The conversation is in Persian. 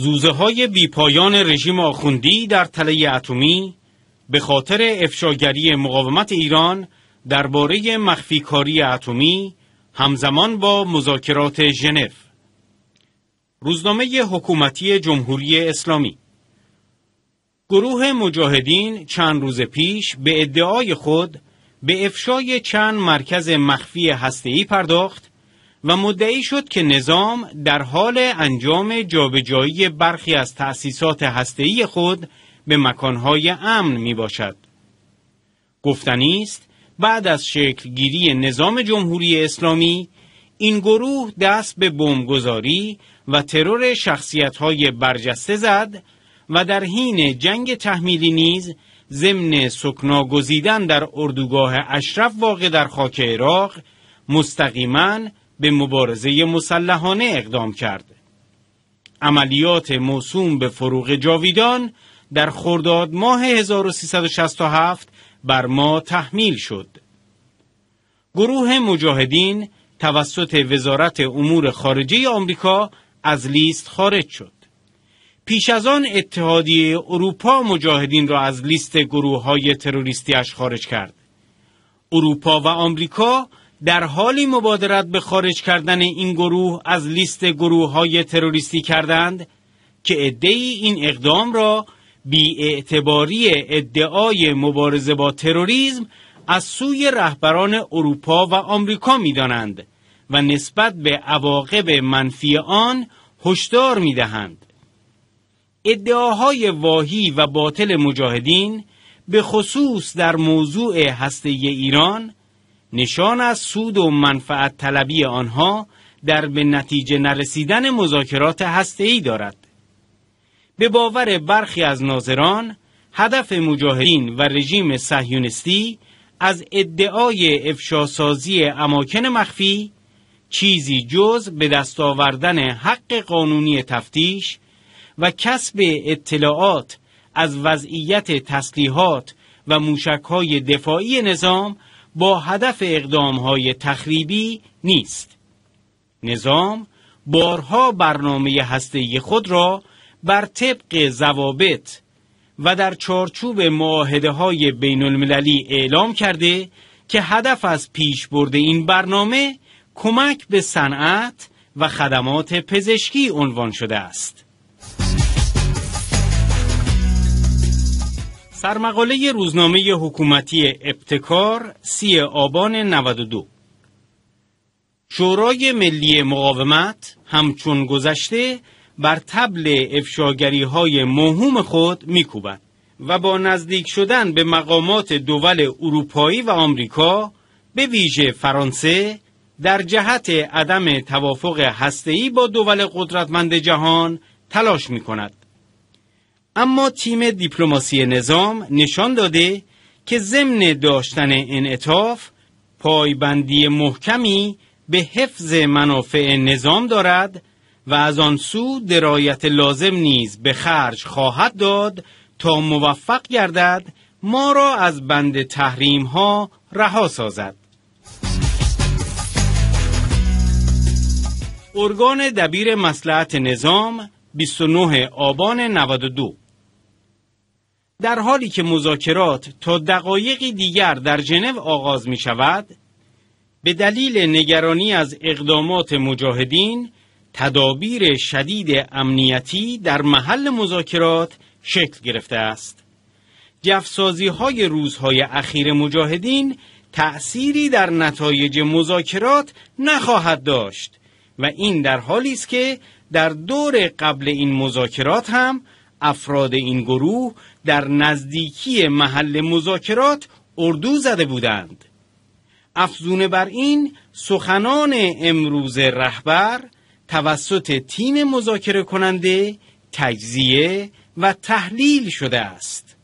زوزه های بیپایان رژیم آخوندی در تله اتمی به خاطر افشاگری مقاومت ایران درباره مخفیکاری اتمی همزمان با مذاکرات ژنو روزنامه حکومتی جمهوری اسلامی گروه مجاهدین چند روز پیش به ادعای خود به افشای چند مرکز مخفی هسته‌ای پرداخت و مدعی شد که نظام در حال انجام جابجایی برخی از تأسیسات هسته‌ای خود به مکانهای امن می باشد. گفتنی است بعد از گیری نظام جمهوری اسلامی این گروه دست به بمبگذاری و ترور شخصیت‌های برجسته زد و در حین جنگ تحمیلی نیز ضمن سکنا گزیدن در اردوگاه اشرف واقع در خاک عراق مستقیما به مبارزه مسلحانه اقدام کرد. عملیات موسوم به فروغ جاویدان در خرداد ماه 1367 بر ما تحمیل شد. گروه مجاهدین توسط وزارت امور خارجه آمریکا از لیست خارج شد. پیش از آن اتحادیه اروپا مجاهدین را از لیست گروه های تروریستیش خارج کرد. اروپا و آمریکا در حالی مبادرت به خارج کردن این گروه از لیست گروه های تروریستی کردند که ادعی این اقدام را بی اعتباری ادعای مبارزه با تروریسم از سوی رهبران اروپا و آمریکا می دانند و نسبت به عواقب منفی آن هشدار می دهند. ادعاهای واهی و باطل مجاهدین به خصوص در موضوع هسته ایران نشان از سود و منفعت طلبی آنها در به نتیجه نرسیدن مذاکرات ای دارد. به باور برخی از ناظران، هدف مجاهدین و رژیم صهیونیستی از ادعای افشاسازی اماکن مخفی چیزی جز به دست آوردن حق قانونی تفتیش و کسب اطلاعات از وضعیت تسلیحات و موشکهای دفاعی نظام با هدف اقدامهای تخریبی نیست نظام بارها برنامه هسته خود را بر طبق ضوابط و در چارچوب معاهده های بین المللی اعلام کرده که هدف از پیش برده این برنامه کمک به صنعت و خدمات پزشکی عنوان شده است. سرمقاله روزنامه حکومتی ابتکار سی آبان 92 شورای ملی مقاومت همچون گذشته بر تبل افشاگری های مهم خود میکوبد و با نزدیک شدن به مقامات دول اروپایی و آمریکا به ویژه فرانسه در جهت عدم توافق هسته‌ای با دول قدرتمند جهان تلاش می اما تیم دیپلماسی نظام نشان داده که ضمن داشتن انعطاف پایبندی محکمی به حفظ منافع نظام دارد و از آن سو درایت لازم نیز به خرج خواهد داد تا موفق گردد ما را از بند تحریم ها رها سازد ارگان دبیر مسلحت نظام 29 آبان 92 در حالی که مذاکرات تا دقایقی دیگر در ژنو آغاز می شود به دلیل نگرانی از اقدامات مجاهدین تدابیر شدید امنیتی در محل مذاکرات شکل گرفته است جفسازی های روزهای اخیر مجاهدین تأثیری در نتایج مذاکرات نخواهد داشت و این در حالی است که در دور قبل این مذاکرات هم افراد این گروه در نزدیکی محل مذاکرات اردو زده بودند افزونه بر این سخنان امروز رهبر توسط تیم مذاکره کننده تجزیه و تحلیل شده است